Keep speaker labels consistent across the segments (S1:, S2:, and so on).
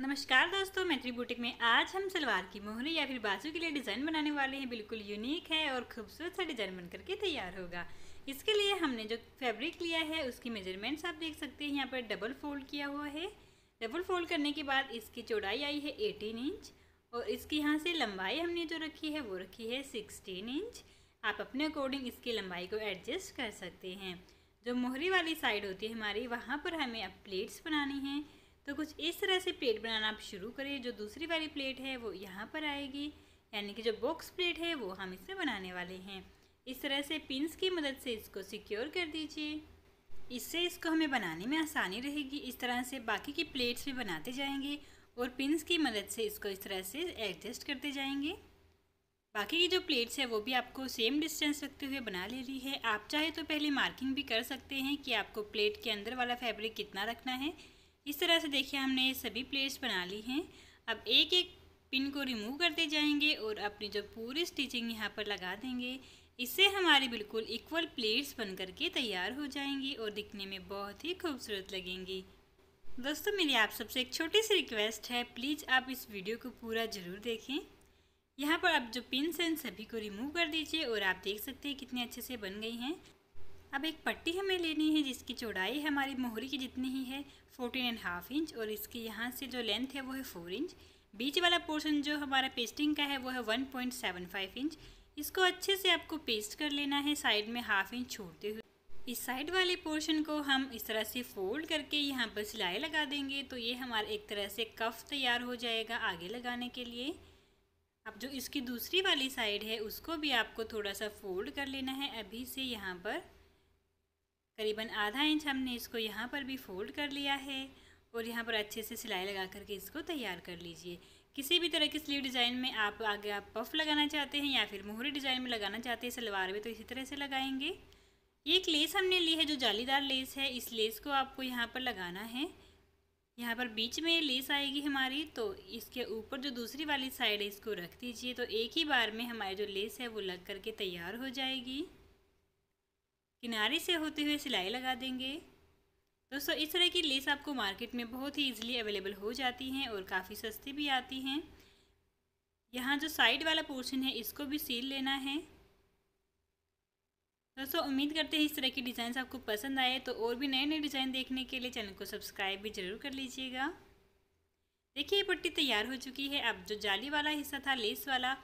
S1: नमस्कार दोस्तों मैत्री बुटीक में आज हम सलवार की मोहरी या फिर बाजू के लिए डिज़ाइन बनाने वाले हैं बिल्कुल यूनिक है और खूबसूरत सा डिज़ाइन बन करके तैयार होगा इसके लिए हमने जो फैब्रिक लिया है उसकी मेजरमेंट्स आप देख सकते हैं यहाँ पर डबल फोल्ड किया हुआ है डबल फोल्ड करने के बाद इसकी चौड़ाई आई है एटीन इंच और इसकी यहाँ से लंबाई हमने जो रखी है वो रखी है सिक्सटीन इंच आप अपने अकॉर्डिंग इसकी लंबाई को एडजस्ट कर सकते हैं जो मोहरी वाली साइड होती है हमारी वहाँ पर हमें अब प्लेट्स बनानी हैं तो कुछ इस तरह से प्लेट बनाना आप शुरू करें जो दूसरी वाली प्लेट है वो यहाँ पर आएगी यानी कि जो बॉक्स प्लेट है वो हम इसमें बनाने वाले हैं इस तरह से पिंस की मदद से इसको सिक्योर कर दीजिए इससे इसको हमें बनाने में आसानी रहेगी इस तरह से बाकी की प्लेट्स भी बनाते जाएंगे और पिंस की मदद से इसको इस तरह से एडजस्ट करते जाएंगे बाकी की जो प्लेट्स है वो भी आपको सेम डिस्टेंस रखते हुए बना ले रही है आप चाहे तो पहले मार्किंग भी कर सकते हैं कि आपको प्लेट के अंदर वाला फैब्रिक कितना रखना है इस तरह से देखिए हमने सभी प्लेट्स बना ली हैं अब एक एक पिन को रिमूव करते जाएंगे और अपनी जो पूरी स्टिचिंग यहाँ पर लगा देंगे इससे हमारी बिल्कुल इक्वल प्लेट्स बन के तैयार हो जाएंगी और दिखने में बहुत ही खूबसूरत लगेंगी दोस्तों मेरी आप सबसे एक छोटी सी रिक्वेस्ट है प्लीज़ आप इस वीडियो को पूरा ज़रूर देखें यहाँ पर आप जो पिन्स हैं सभी को रिमूव कर दीजिए और आप देख सकते हैं कितने अच्छे से बन गई हैं अब एक पट्टी हमें लेनी है जिसकी चौड़ाई हमारी मोहरी की जितनी ही है फोर्टीन एंड हाफ इंच और इसकी यहाँ से जो लेंथ है वो है फोर इंच बीच वाला पोर्शन जो हमारा पेस्टिंग का है वो है one point seven five inch इसको अच्छे से आपको पेस्ट कर लेना है साइड में हाफ इंच छोड़ते हुए इस साइड वाले पोर्शन को हम इस तरह से फोल्ड करके यहाँ पर सिलाई लगा देंगे तो ये हमारा एक तरह से कफ तैयार हो जाएगा आगे लगाने के लिए अब जो इसकी दूसरी वाली साइड है उसको भी आपको थोड़ा सा फोल्ड कर लेना है अभी से यहाँ पर करीबन आधा इंच हमने इसको यहाँ पर भी फोल्ड कर लिया है और यहाँ पर अच्छे से सिलाई लगा करके इसको तैयार कर लीजिए किसी भी तरह के स्लीव डिज़ाइन में आप आगे आप पफ लगाना चाहते हैं या फिर मोहरी डिज़ाइन में लगाना चाहते हैं सलवार में तो इसी तरह से लगाएंगे ये एक लेस हमने ली है जो जालीदार लेस है इस लेस को आपको यहाँ पर लगाना है यहाँ पर बीच में लेस आएगी हमारी तो इसके ऊपर जो दूसरी वाली साइड है इसको रख दीजिए तो एक ही बार में हमारी जो लेस है वो लग करके तैयार हो जाएगी किनारे से होते हुए सिलाई लगा देंगे दोस्तों इस तरह की लेस आपको मार्केट में बहुत ही इजीली अवेलेबल हो जाती हैं और काफ़ी सस्ती भी आती हैं यहाँ जो साइड वाला पोर्शन है इसको भी सील लेना है दोस्तों उम्मीद करते हैं इस तरह के डिज़ाइन आपको पसंद आए तो और भी नए नए डिज़ाइन देखने के लिए चैनल को सब्सक्राइब भी ज़रूर कर लीजिएगा देखिए ये पट्टी तैयार हो चुकी है अब जो जाली वाला हिस्सा था लेस वाला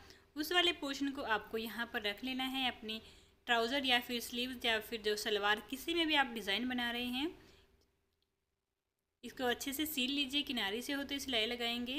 S1: उस वाले पोर्शन को आपको यहाँ पर रख लेना है अपनी ट्राउज़र या फिर स्लीव या फिर जो सलवार किसी में भी आप डिज़ाइन बना रहे हैं इसको अच्छे से सील लीजिए किनारे से होते तो सिलाई लगाएंगे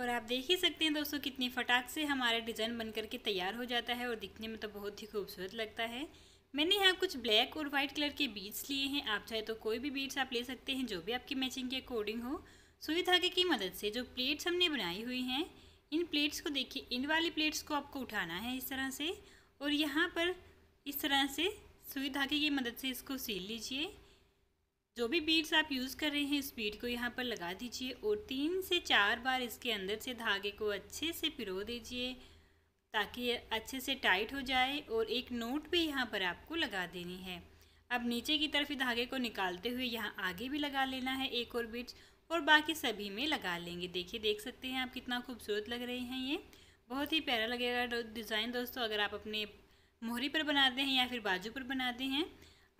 S1: और आप देख ही सकते हैं दोस्तों कितनी फटाक से हमारा डिज़ाइन बन करके तैयार हो जाता है और दिखने में तो बहुत ही खूबसूरत लगता है मैंने यहाँ कुछ ब्लैक और वाइट कलर के बीड्स लिए हैं आप चाहे तो कोई भी बीड्स आप ले सकते हैं जो भी आपकी मैचिंग के अकॉर्डिंग हो सुई धागे की मदद से जो प्लेट्स हमने बनाई हुई हैं इन प्लेट्स को देखिए इन वाली प्लेट्स को आपको उठाना है इस तरह से और यहाँ पर इस तरह से सुई धागे की मदद से इसको सील लीजिए जो भी बीड्स आप यूज़ कर रहे हैं उस बीड को यहाँ पर लगा दीजिए और तीन से चार बार इसके अंदर से धागे को अच्छे से पिरो दीजिए ताकि अच्छे से टाइट हो जाए और एक नोट भी यहाँ पर आपको लगा देनी है अब नीचे की तरफ ही धागे को निकालते हुए यहाँ आगे भी लगा लेना है एक और बीड्स और बाकी सभी में लगा लेंगे देखिए देख सकते हैं आप कितना खूबसूरत लग रहे हैं ये बहुत ही प्यारा लगेगा डिज़ाइन दोस्तों अगर आप अपने मोहरी पर बनाते हैं या फिर बाजू पर बनाते हैं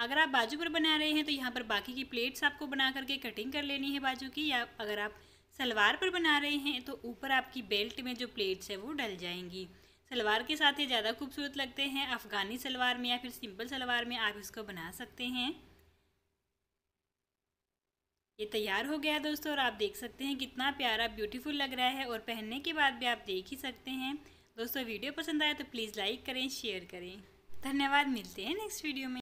S1: अगर आप बाजू पर बना रहे हैं तो यहाँ पर बाकी की प्लेट्स आपको बना करके कटिंग कर लेनी है बाजू की या अगर आप सलवार पर बना रहे हैं तो ऊपर आपकी बेल्ट में जो प्लेट्स है वो डल जाएंगी सलवार के साथ ये ज़्यादा खूबसूरत लगते हैं अफ़गानी सलवार में या फिर सिंपल सलवार में आप इसको बना सकते हैं ये तैयार हो गया है दोस्तों और आप देख सकते हैं कितना प्यारा ब्यूटीफुल लग रहा है और पहनने के बाद भी आप देख ही सकते हैं दोस्तों वीडियो पसंद आया तो प्लीज़ लाइक करें शेयर करें धन्यवाद मिलते हैं नेक्स्ट वीडियो में